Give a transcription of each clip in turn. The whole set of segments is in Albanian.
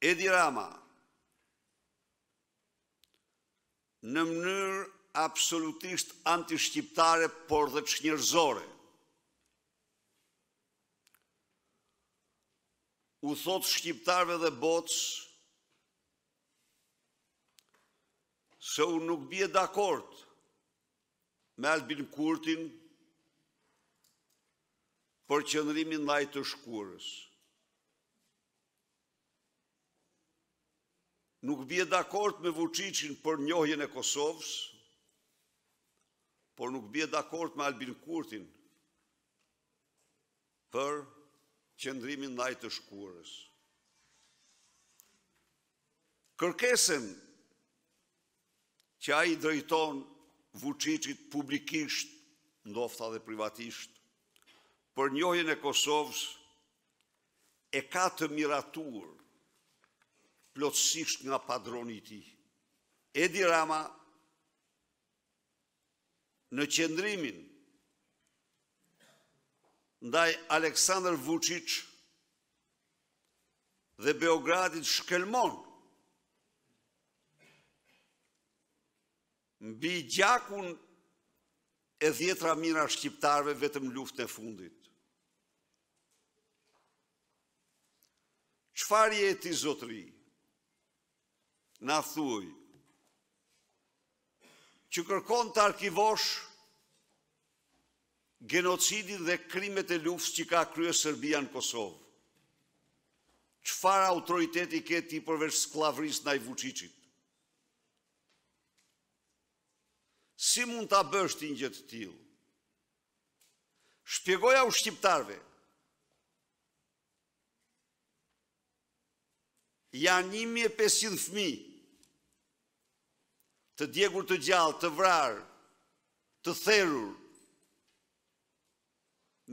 Edi Rama, në mënyrë absolutisht anti-shqiptare, por dhe që njërzore, u thotë shqiptarve dhe botës se unë nuk bje dakord me albin kurtin për qëndrimin lajtë të shkurës. nuk bje dakort me Vucicin për njohjen e Kosovës, por nuk bje dakort me Albin Kurtin për qëndrimin najtë shkurës. Kërkesen që a i drejton Vucicit publikisht, ndofta dhe privatisht, për njohjen e Kosovës, e ka të miraturë plotësisht nga padroni ti. Edi Rama në qendrimin ndaj Aleksandr Vucic dhe Beogradit Shkelmon mbi gjakun e dhjetra mira shqiptarve vetëm luft e fundit. Qfarje e ti zotërinë? në thuj, që kërkon të arkivosh genocidin dhe krimet e lufës që ka kryo Serbia në Kosovë. Qëfar autoriteti këti përveç sklavris në i vëqicit? Si mund të abësht të njët të tjilë? Shpjegoja u shqiptarve. Janë 1.500 fmi, të djegur të gjallë, të vrarë, të therur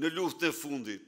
në luft e fundit.